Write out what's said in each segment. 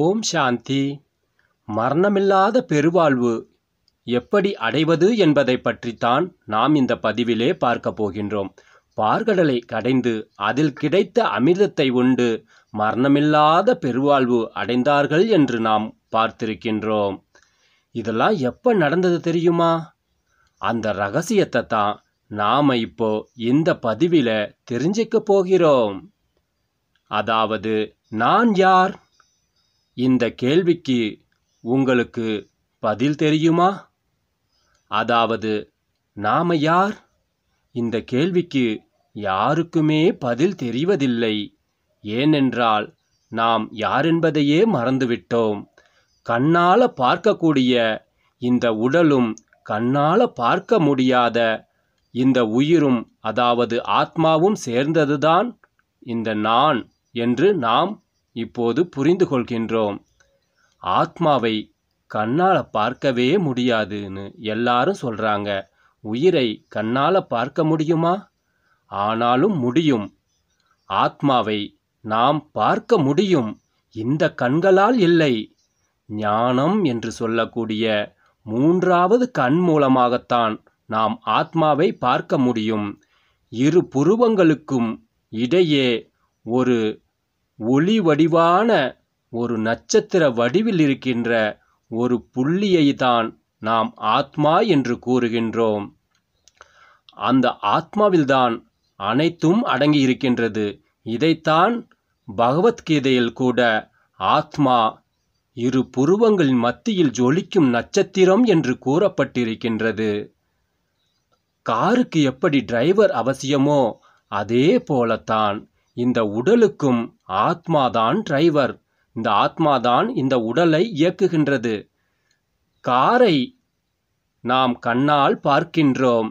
ஓம் சாந்தி மரணமில்லாத பெருவாழ்வு எப்படி அடைவது என்பதை பற்றித்தான் நாம் இந்த பதிவிலே பார்க்க போகின்றோம் பார்கடலை கடைந்து அதில் கிடைத்த அமிர்தத்தை உண்டு மரணமில்லாத பெருவாழ்வு அடைந்தார்கள் என்று நாம் பார்த்திருக்கின்றோம் இதெல்லாம் எப்போ நடந்தது தெரியுமா அந்த ரகசியத்தை தான் நாம் இப்போ இந்த பதிவில் தெரிஞ்சுக்க போகிறோம் அதாவது நான் யார் இந்த கேள்விக்கு உங்களுக்கு பதில் தெரியுமா அதாவது நாம யார் இந்த கேள்விக்கு யாருக்குமே பதில் தெரிவதில்லை ஏனென்றால் நாம் யாரென்பதையே மறந்துவிட்டோம் கண்ணால பார்க்கக்கூடிய இந்த உடலும் கண்ணால பார்க்க முடியாத இந்த உயிரும் அதாவது ஆத்மாவும் சேர்ந்ததுதான் இந்த நான் என்று நாம் இப்போது புரிந்து கொள்கின்றோம் ஆத்மாவை கண்ணால் பார்க்கவே முடியாதுன்னு எல்லாரும் சொல்கிறாங்க உயிரை கண்ணால் பார்க்க முடியுமா ஆனாலும் முடியும் ஆத்மாவை நாம் பார்க்க முடியும் இந்த கண்களால் இல்லை ஞானம் என்று சொல்லக்கூடிய மூன்றாவது கண் மூலமாகத்தான் நாம் ஆத்மாவை பார்க்க முடியும் இரு புருவங்களுக்கும் இடையே ஒரு ஒளி வடிவான ஒரு நட்சத்திர வடிவில் இருக்கின்ற ஒரு புள்ளியை தான் நாம் ஆத்மா என்று கூறுகின்றோம் அந்த ஆத்மாவில்தான் அனைத்தும் அடங்கி இருக்கின்றது இதைத்தான் பகவத்கீதையில் கூட ஆத்மா இரு புருவங்களின் மத்தியில் ஜொலிக்கும் நட்சத்திரம் என்று கூறப்பட்டிருக்கின்றது காருக்கு எப்படி டிரைவர் அவசியமோ அதே போலத்தான் இந்த உடலுக்கும் ஆத்மாதான் டிரைவர் இந்த ஆத்மாதான் இந்த உடலை இயக்குகின்றது காரை நாம் கண்ணால் பார்க்கின்றோம்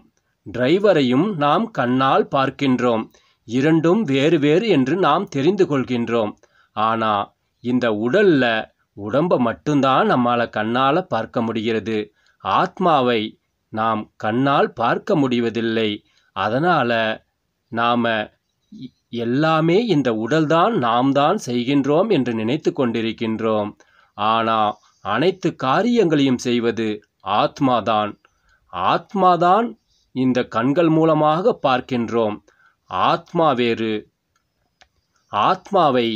டிரைவரையும் நாம் கண்ணால் பார்க்கின்றோம் இரண்டும் வேறு வேறு என்று நாம் தெரிந்து கொள்கின்றோம் ஆனால் இந்த உடலில் உடம்பை மட்டும்தான் நம்மளால் கண்ணால் பார்க்க முடிகிறது ஆத்மாவை நாம் கண்ணால் பார்க்க முடிவதில்லை அதனால் நாம் எல்லாமே இந்த உடல்தான் நாம் தான் செய்கின்றோம் என்று நினைத்து கொண்டிருக்கின்றோம் ஆனால் அனைத்து காரியங்களையும் செய்வது ஆத்மாதான் ஆத்மாதான் இந்த கண்கள் மூலமாக பார்க்கின்றோம் ஆத்மா வேறு ஆத்மாவை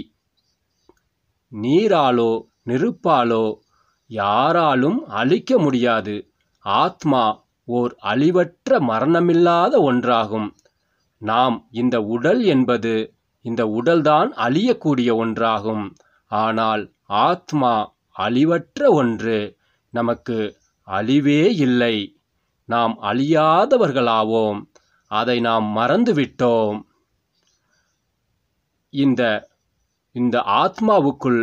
நீராலோ நெருப்பாலோ யாராலும் அழிக்க முடியாது ஆத்மா ஓர் அழிவற்ற மரணமில்லாத ஒன்றாகும் நாம் இந்த உடல் என்பது இந்த உடல்தான் அழியக்கூடிய ஒன்றாகும் ஆனால் ஆத்மா அழிவற்ற ஒன்று நமக்கு அழிவே இல்லை நாம் அழியாதவர்களாவோம் அதை நாம் மறந்துவிட்டோம் இந்த இந்த ஆத்மாவுக்குள்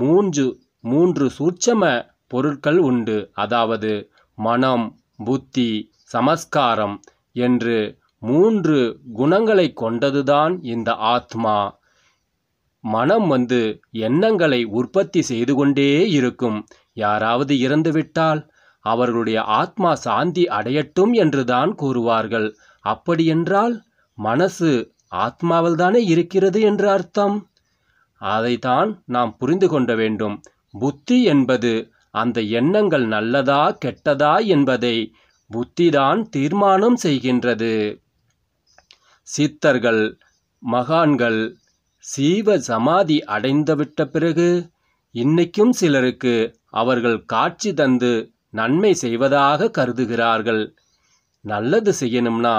மூன்று மூன்று சூட்சம பொருட்கள் உண்டு அதாவது மனம் புத்தி சமஸ்காரம் என்று மூன்று குணங்களை கொண்டதுதான் இந்த ஆத்மா மனம் வந்து எண்ணங்களை உற்பத்தி செய்து கொண்டே இருக்கும் யாராவது இறந்துவிட்டால் அவர்களுடைய ஆத்மா சாந்தி அடையட்டும் என்றுதான் கூறுவார்கள் அப்படியென்றால் மனசு ஆத்மாவில் தானே இருக்கிறது என்று அர்த்தம் அதைத்தான் நாம் புரிந்து கொள்ள வேண்டும் புத்தி என்பது அந்த எண்ணங்கள் நல்லதா கெட்டதா என்பதை புத்திதான் தீர்மானம் செய்கின்றது சித்தர்கள் மகான்கள் சீவ சமாதி அடைந்துவிட்ட பிறகு இன்னைக்கும் சிலருக்கு அவர்கள் காட்சி தந்து நன்மை செய்வதாக கருதுகிறார்கள் நல்லது செய்யணும்னா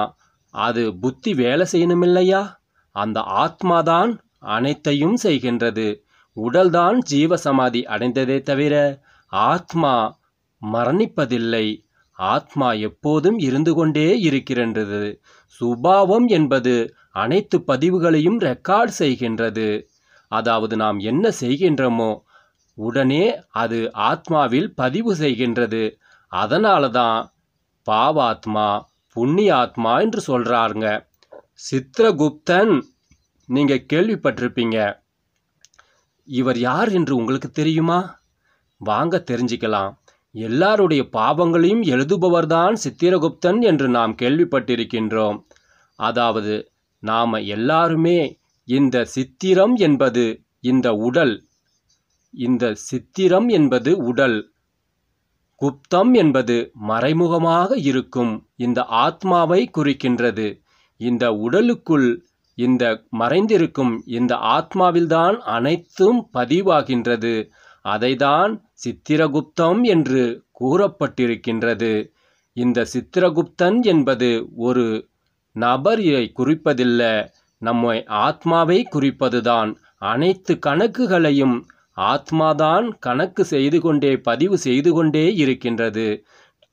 அது புத்தி வேலை செய்யணும் இல்லையா அந்த ஆத்மாதான் அனைத்தையும் செய்கின்றது உடல்தான் ஜீவசமாதி அடைந்ததே தவிர ஆத்மா மரணிப்பதில்லை ஆத்மா எப்போதும் இருந்து கொண்டே இருக்கின்றது சுபாவம் என்பது அனைத்து பதிவுகளையும் ரெக்கார்ட் செய்கின்றது அதாவது நாம் என்ன செய்கின்றோமோ உடனே அது ஆத்மாவில் பதிவு செய்கின்றது அதனால தான் பாவாத்மா புண்ணி ஆத்மா என்று சொல்கிறாருங்க சித்திரகுப்தன் நீங்கள் கேள்விப்பட்டிருப்பீங்க இவர் யார் என்று உங்களுக்கு தெரியுமா வாங்க தெரிஞ்சுக்கலாம் எல்லாருடைய பாவங்களையும் எழுதுபவர்தான் சித்திரகுப்தன் என்று நாம் கேள்விப்பட்டிருக்கின்றோம் அதாவது நாம் எல்லாருமே இந்த சித்திரம் என்பது இந்த உடல் இந்த சித்திரம் என்பது உடல் குப்தம் என்பது மறைமுகமாக இருக்கும் இந்த ஆத்மாவை குறிக்கின்றது இந்த உடலுக்குள் இந்த மறைந்திருக்கும் இந்த ஆத்மாவில்தான் அனைத்தும் பதிவாகின்றது அதைதான் சித்திரகுப்தம் என்று கூறப்பட்டிருக்கின்றது இந்த சித்திரகுப்தன் என்பது ஒரு நபரை குறிப்பதில்ல நம்மை ஆத்மாவை குறிப்பதுதான் அனைத்து கணக்குகளையும் ஆத்மாதான் கணக்கு செய்து கொண்டே பதிவு செய்து கொண்டே இருக்கின்றது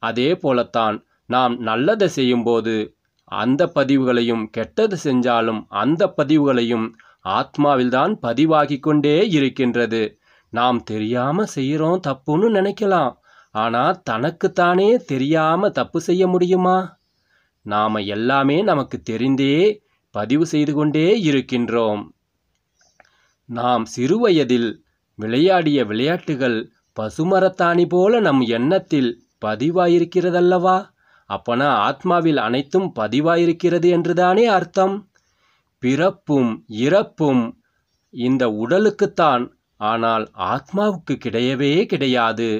அதே போலத்தான் நாம் நல்லதை செய்யும்போது அந்த பதிவுகளையும் கெட்டது செஞ்சாலும் அந்த பதிவுகளையும் ஆத்மாவில்தான் பதிவாகிக் கொண்டே இருக்கின்றது நாம் தெரியாமல் செய்கிறோம் தப்புன்னு நினைக்கலாம் ஆனால் தனக்குத்தானே தெரியாமல் தப்பு செய்ய முடியுமா நாம் எல்லாமே நமக்கு தெரிந்தே பதிவு செய்து கொண்டே இருக்கின்றோம் நாம் சிறுவயதில் விளையாடிய விளையாட்டுகள் பசுமரத்தாணி போல நம் எண்ணத்தில் பதிவாயிருக்கிறதல்லவா அப்பனா ஆத்மாவில் அனைத்தும் பதிவாயிருக்கிறது என்றுதானே அர்த்தம் பிறப்பும் இறப்பும் இந்த உடலுக்குத்தான் ஆனால் ஆத்மாவுக்கு கிடையவே கிடையாது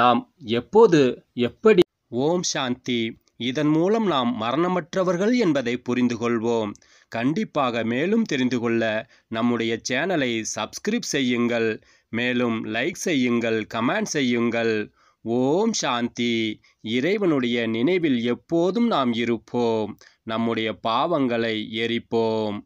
நாம் எப்போது எப்படி ஓம் சாந்தி இதன் மூலம் நாம் மரணமற்றவர்கள் என்பதை புரிந்து கொள்வோம் கண்டிப்பாக மேலும் தெரிந்து கொள்ள நம்முடைய சேனலை சப்ஸ்கிரைப் செய்யுங்கள் மேலும் லைக் செய்யுங்கள் கமெண்ட் செய்யுங்கள் ஓம் சாந்தி இறைவனுடைய நினைவில் எப்போதும் நாம் இருப்போம் நம்முடைய பாவங்களை எரிப்போம்